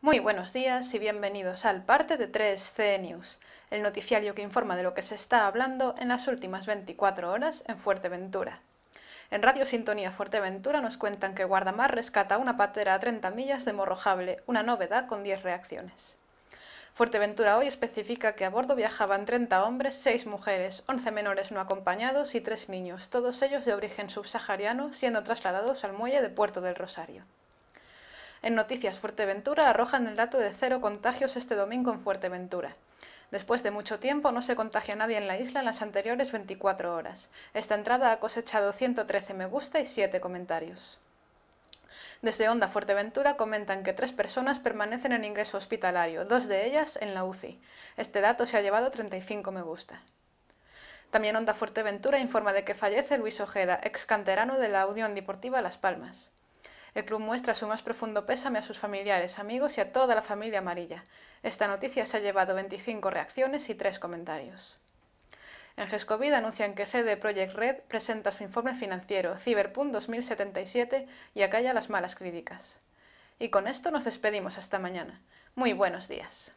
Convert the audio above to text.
Muy buenos días y bienvenidos al parte de 3C News, el noticiario que informa de lo que se está hablando en las últimas 24 horas en Fuerteventura. En Radio Sintonía Fuerteventura nos cuentan que Guardamar rescata una patera a 30 millas de Morrojable, una novedad con 10 reacciones. Fuerteventura hoy especifica que a bordo viajaban 30 hombres, 6 mujeres, 11 menores no acompañados y 3 niños, todos ellos de origen subsahariano, siendo trasladados al muelle de Puerto del Rosario. En Noticias Fuerteventura arrojan el dato de cero contagios este domingo en Fuerteventura. Después de mucho tiempo no se contagia nadie en la isla en las anteriores 24 horas. Esta entrada ha cosechado 113 me gusta y 7 comentarios. Desde Onda Fuerteventura comentan que tres personas permanecen en ingreso hospitalario, dos de ellas en la UCI. Este dato se ha llevado 35 me gusta. También Onda Fuerteventura informa de que fallece Luis Ojeda, ex canterano de la Unión Deportiva Las Palmas. El club muestra su más profundo pésame a sus familiares, amigos y a toda la familia amarilla. Esta noticia se ha llevado 25 reacciones y 3 comentarios. En GESCOVID anuncian que CD Project Red presenta su informe financiero Cyberpunk 2077 y acalla las malas críticas. Y con esto nos despedimos hasta mañana. Muy buenos días.